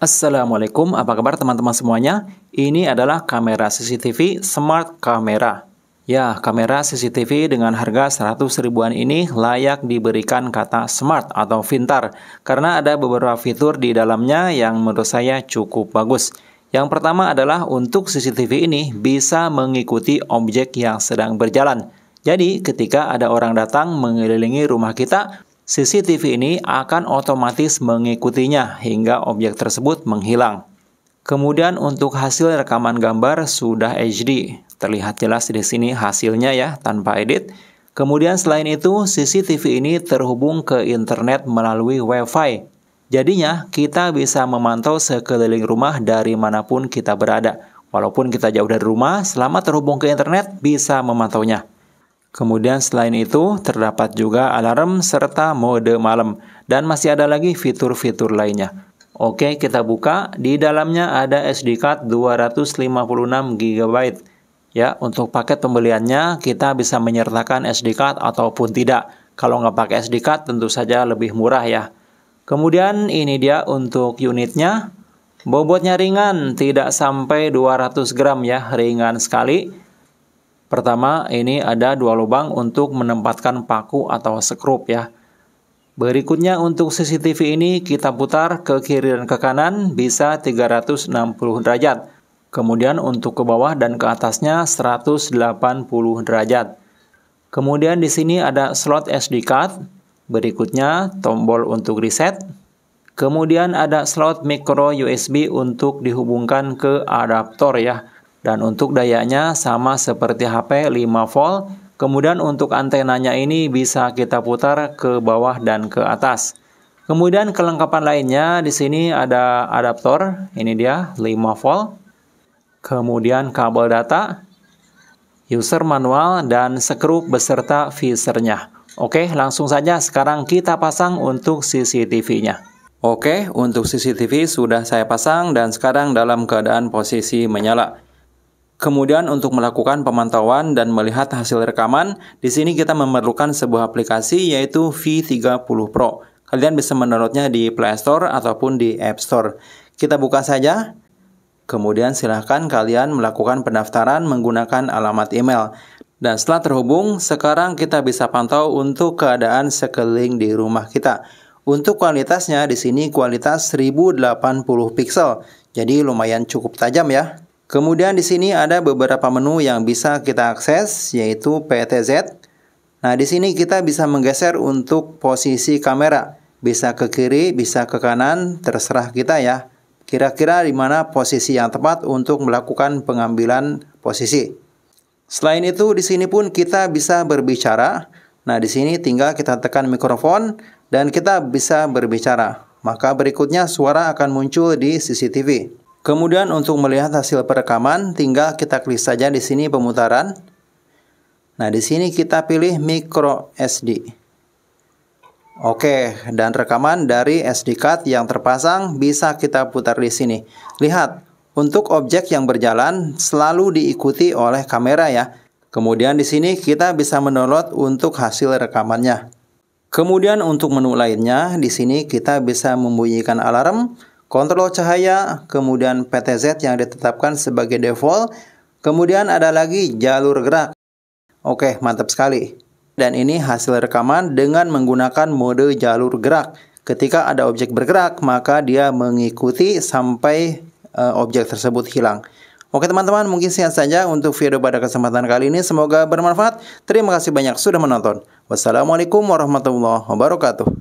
Assalamualaikum, apa kabar teman-teman semuanya? Ini adalah kamera CCTV Smart Camera. Ya, kamera CCTV dengan harga 100 ribuan ini layak diberikan kata smart atau pintar karena ada beberapa fitur di dalamnya yang menurut saya cukup bagus. Yang pertama adalah untuk CCTV ini bisa mengikuti objek yang sedang berjalan. Jadi, ketika ada orang datang mengelilingi rumah kita, CCTV ini akan otomatis mengikutinya hingga objek tersebut menghilang. Kemudian untuk hasil rekaman gambar sudah HD. Terlihat jelas di sini hasilnya ya tanpa edit. Kemudian selain itu CCTV ini terhubung ke internet melalui WiFi. Jadinya kita bisa memantau sekeliling rumah dari manapun kita berada. Walaupun kita jauh dari rumah, selama terhubung ke internet bisa memantaunya. Kemudian selain itu, terdapat juga alarm serta mode malam. Dan masih ada lagi fitur-fitur lainnya. Oke, kita buka. Di dalamnya ada SD card 256 GB. Ya, untuk paket pembeliannya kita bisa menyertakan SD card ataupun tidak. Kalau nggak pakai SD card tentu saja lebih murah ya. Kemudian ini dia untuk unitnya. Bobotnya ringan, tidak sampai 200 gram ya, ringan sekali. Pertama, ini ada dua lubang untuk menempatkan paku atau skrup ya. Berikutnya untuk CCTV ini kita putar ke kiri dan ke kanan bisa 360 derajat. Kemudian untuk ke bawah dan ke atasnya 180 derajat. Kemudian di sini ada slot SD card, berikutnya tombol untuk reset. Kemudian ada slot micro USB untuk dihubungkan ke adaptor ya. Dan untuk dayanya sama seperti HP 5 volt. Kemudian untuk antenanya ini bisa kita putar ke bawah dan ke atas. Kemudian kelengkapan lainnya di sini ada adaptor, ini dia 5 volt. Kemudian kabel data, user manual dan sekrup beserta visernya. Oke, langsung saja sekarang kita pasang untuk CCTV-nya. Oke, untuk CCTV sudah saya pasang dan sekarang dalam keadaan posisi menyala. Kemudian untuk melakukan pemantauan dan melihat hasil rekaman, di sini kita memerlukan sebuah aplikasi yaitu V30 Pro. Kalian bisa menurutnya di Play Store ataupun di App Store. Kita buka saja. Kemudian silahkan kalian melakukan pendaftaran menggunakan alamat email. Dan setelah terhubung, sekarang kita bisa pantau untuk keadaan sekeliling di rumah kita. Untuk kualitasnya di sini kualitas 1080 pixel. Jadi lumayan cukup tajam ya. Kemudian di sini ada beberapa menu yang bisa kita akses yaitu PTZ. Nah, di sini kita bisa menggeser untuk posisi kamera. Bisa ke kiri, bisa ke kanan, terserah kita ya. Kira-kira di mana posisi yang tepat untuk melakukan pengambilan posisi. Selain itu, di sini pun kita bisa berbicara. Nah, di sini tinggal kita tekan mikrofon dan kita bisa berbicara. Maka berikutnya suara akan muncul di CCTV. Kemudian untuk melihat hasil perekaman, tinggal kita klik saja di sini pemutaran. Nah, di sini kita pilih micro SD. Oke, dan rekaman dari SD card yang terpasang bisa kita putar di sini. Lihat, untuk objek yang berjalan selalu diikuti oleh kamera ya. Kemudian di sini kita bisa mendownload untuk hasil rekamannya. Kemudian untuk menu lainnya, di sini kita bisa membunyikan alarm, kontrol cahaya, kemudian PTZ yang ditetapkan sebagai default, kemudian ada lagi jalur gerak. Oke, mantap sekali. Dan ini hasil rekaman dengan menggunakan mode jalur gerak. Ketika ada objek bergerak, maka dia mengikuti sampai uh, objek tersebut hilang. Oke teman-teman, mungkin sekian saja untuk video pada kesempatan kali ini. Semoga bermanfaat. Terima kasih banyak sudah menonton. Wassalamualaikum warahmatullahi wabarakatuh.